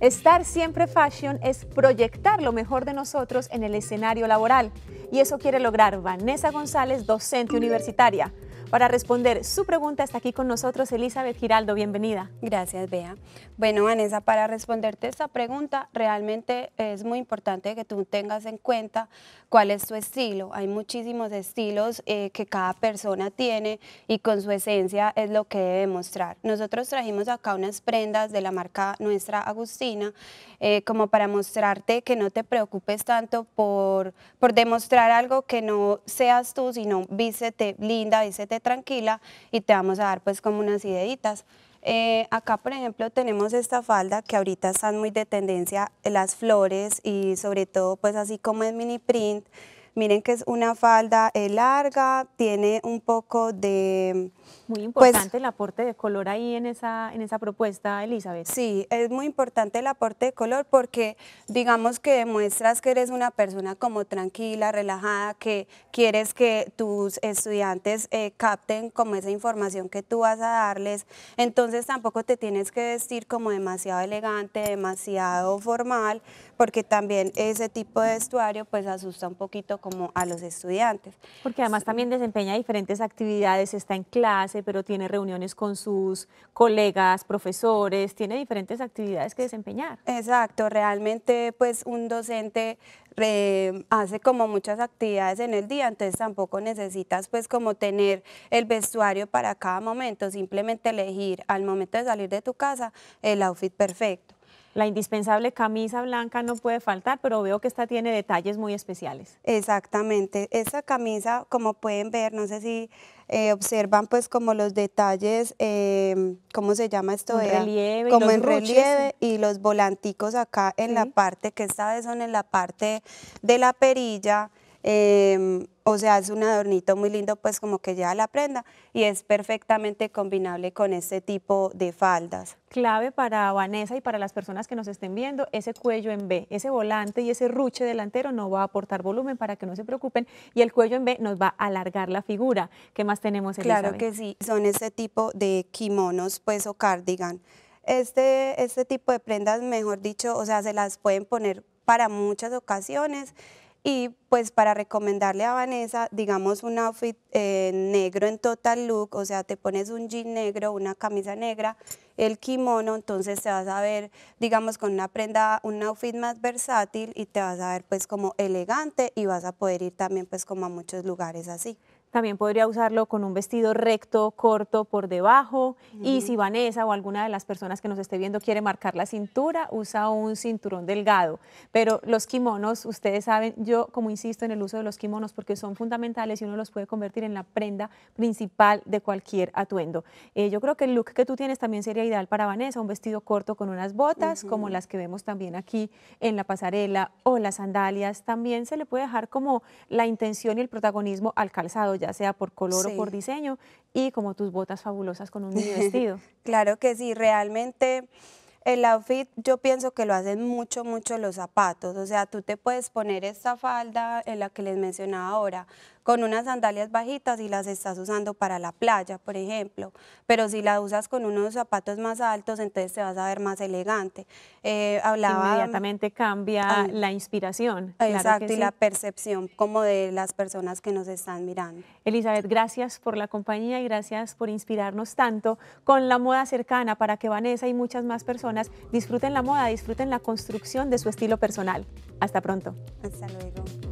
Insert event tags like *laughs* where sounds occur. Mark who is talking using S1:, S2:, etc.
S1: Estar siempre fashion es proyectar lo mejor de nosotros en el escenario laboral. Y eso quiere lograr Vanessa González, docente universitaria. Para responder su pregunta está aquí con nosotros Elizabeth
S2: Giraldo, bienvenida. Gracias, Bea. Bueno, Vanessa, para responderte esta pregunta, realmente es muy importante que tú tengas en cuenta cuál es tu estilo. Hay muchísimos estilos eh, que cada persona tiene y con su esencia es lo que debe mostrar. Nosotros trajimos acá unas prendas de la marca nuestra Agustina, eh, como para mostrarte que no te preocupes tanto por, por demostrar algo que no seas tú, sino vístete linda, vístete tranquila y te vamos a dar pues como unas ideitas. Eh, acá, por ejemplo, tenemos esta falda que ahorita están muy de tendencia las flores y sobre todo pues así como es mini print, Miren que es una falda eh, larga, tiene un poco de... Mm, muy pues importante el aporte de color ahí en esa, en esa propuesta, Elizabeth. Sí, es muy importante el aporte de color porque digamos que demuestras que eres una persona como tranquila, relajada, que quieres que tus estudiantes eh, capten como esa información que tú vas a darles. Entonces tampoco te tienes que vestir como demasiado elegante, demasiado formal, porque también ese tipo de vestuario pues asusta un poquito como a los estudiantes. Porque además también desempeña diferentes actividades,
S1: está en clase, pero tiene reuniones
S2: con sus
S1: colegas, profesores, tiene diferentes actividades que desempeñar.
S2: Exacto, realmente pues un docente hace como muchas actividades en el día, entonces tampoco necesitas pues como tener el vestuario para cada momento, simplemente elegir al momento de salir de tu casa el outfit perfecto. La indispensable camisa blanca
S1: no puede faltar, pero veo que esta tiene detalles muy especiales.
S2: Exactamente. Esta camisa, como pueden ver, no sé si eh, observan pues como los detalles, em, ¿cómo se llama esto? En relieve como en relieve y los volanticos acá en la parte que esta vez son en la parte de la perilla. Em, o sea, es un adornito muy lindo, pues como que lleva la prenda y es perfectamente combinable con este tipo de faldas.
S1: Clave para Vanessa y para las personas que nos estén viendo, ese cuello en B, ese volante y ese ruche delantero no va a aportar volumen para que no se preocupen y el cuello en B nos va a alargar la figura. ¿Qué más tenemos, Elizabeth? Claro que
S2: sí, son este tipo de kimonos, pues o cardigan. Este, este tipo de prendas, mejor dicho, o sea, se las pueden poner para muchas ocasiones y pues para recomendarle a Vanessa, digamos un outfit eh, negro en total look, o sea, te pones un jean negro, una camisa negra, el kimono, entonces te vas a ver, digamos, con una prenda, un outfit más versátil y te vas a ver pues como elegante y vas a poder ir también pues como a muchos lugares así. También podría usarlo con un vestido recto, corto, por debajo.
S1: Y si Vanessa o alguna de las personas que nos esté viendo quiere marcar la cintura, usa un cinturón delgado. Pero los kimonos, ustedes saben, yo como insisto en el uso de los kimonos porque son fundamentales y uno los puede convertir en la prenda principal de cualquier atuendo. Eh, yo creo que el look que tú tienes también sería ideal para Vanessa, un vestido corto con unas botas, como las que vemos también aquí en la pasarela, o las sandalias. También se le puede dejar como la intención y el protagonismo al calzado ya sea por color o por diseño, y como tus botas fabulosas con un *laughs* vestido.
S2: claro que sí, realmente el outfit yo pienso que lo hacen mucho, mucho los zapatos. O sea, tú te puedes poner esta falda en eh, la que les mencionaba ahora con unas sandalias bajitas y las estás usando para la playa, por ejemplo. Pero si la usas con unos zapatos más altos, entonces te vas a ver más elegante. Eh, hablaba, Inmediatamente cambia la inspiración. Exacto, y la percepción como de las personas que nos están
S1: mirando. Elizabeth, gracias por la compañía y gracias por inspirarnos tanto con la moda cercana para que Vanessa y muchas más personas disfruten la moda, disfruten la construcción de su estilo personal. Hasta pronto.
S2: Hasta luego.